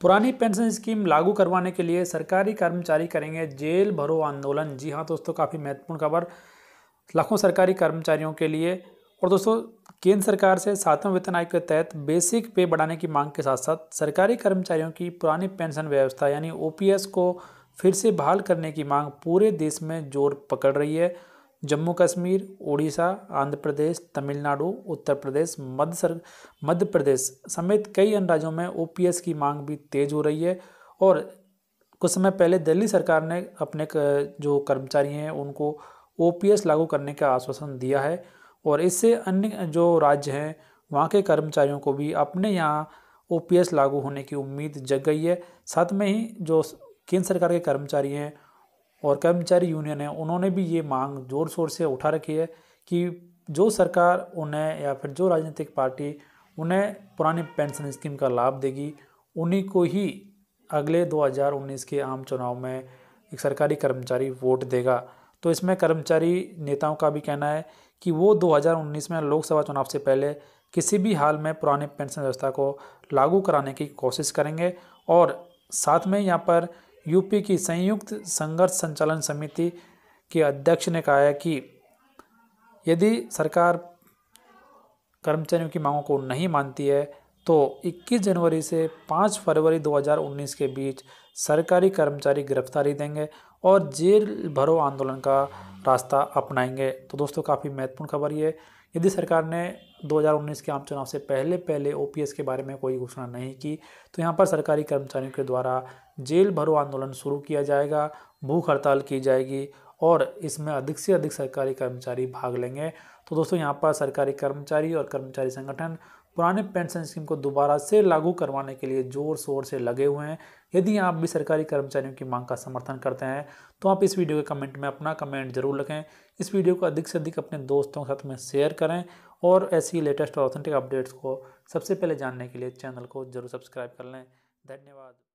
पुरानी pension scheme लागू करवाने के लिए सरकारी कर्मचारी करेंगे जेल भरो आंदोलन जी हाँ दोस्तों काफ़ी महत्वपूर्ण खबर लाखों सरकारी कर्मचारियों के लिए और दोस्तों केंद्र सरकार से सातवें वेतन आयोग के तहत बेसिक पे बढ़ाने की मांग के साथ साथ सरकारी कर्मचारियों की पुरानी पेंशन व्यवस्था यानी ओ को फिर से बहाल करने की मांग पूरे देश में जोर पकड़ रही है जम्मू कश्मीर उड़ीसा आंध्र प्रदेश तमिलनाडु उत्तर प्रदेश मध्य सर मध्य प्रदेश समेत कई अन्य राज्यों में ओ की मांग भी तेज हो रही है और कुछ समय पहले दिल्ली सरकार ने अपने जो कर्मचारी हैं उनको ओ लागू करने का आश्वासन दिया है और इससे अन्य जो राज्य हैं वहाँ के कर्मचारियों को भी अपने यहाँ ओ लागू होने की उम्मीद जग गई है साथ में ही जो केंद्र सरकार के कर्मचारी हैं और कर्मचारी यूनियन है उन्होंने भी ये मांग ज़ोर शोर से उठा रखी है कि जो सरकार उन्हें या फिर जो राजनीतिक पार्टी उन्हें पुरानी पेंशन स्कीम का लाभ देगी उन्हीं को ही अगले 2019 के आम चुनाव में एक सरकारी कर्मचारी वोट देगा तो इसमें कर्मचारी नेताओं का भी कहना है कि वो 2019 में लोकसभा चुनाव से पहले किसी भी हाल में पुराने पेंशन व्यवस्था को लागू कराने की कोशिश करेंगे और साथ में यहाँ पर यूपी की संयुक्त संघर्ष संचालन समिति के अध्यक्ष ने कहा है कि यदि सरकार कर्मचारियों की मांगों को नहीं मानती है तो 21 जनवरी से 5 फरवरी 2019 के बीच सरकारी कर्मचारी गिरफ्तारी देंगे और जेल भरो आंदोलन का रास्ता अपनाएंगे तो दोस्तों काफ़ी महत्वपूर्ण खबर ये है यदि सरकार ने 2019 के आम चुनाव से पहले पहले ओपीएस के बारे में कोई घोषणा नहीं की तो यहाँ पर सरकारी कर्मचारियों के द्वारा जेल भरो आंदोलन शुरू किया जाएगा भूख हड़ताल की जाएगी और इसमें अधिक से अधिक सरकारी कर्मचारी भाग लेंगे तो दोस्तों यहाँ पर सरकारी कर्मचारी और कर्मचारी संगठन पुराने पेंशन स्कीम को दोबारा से लागू करवाने के लिए जोर शोर से लगे हुए हैं यदि आप भी सरकारी कर्मचारियों की मांग का समर्थन करते हैं तो आप इस वीडियो के कमेंट में अपना कमेंट जरूर लिखें इस वीडियो को अधिक से अधिक अपने दोस्तों के साथ में शेयर करें और ऐसी लेटेस्ट और ऑथेंटिक अपडेट्स को सबसे पहले जानने के लिए चैनल को जरूर सब्सक्राइब कर लें धन्यवाद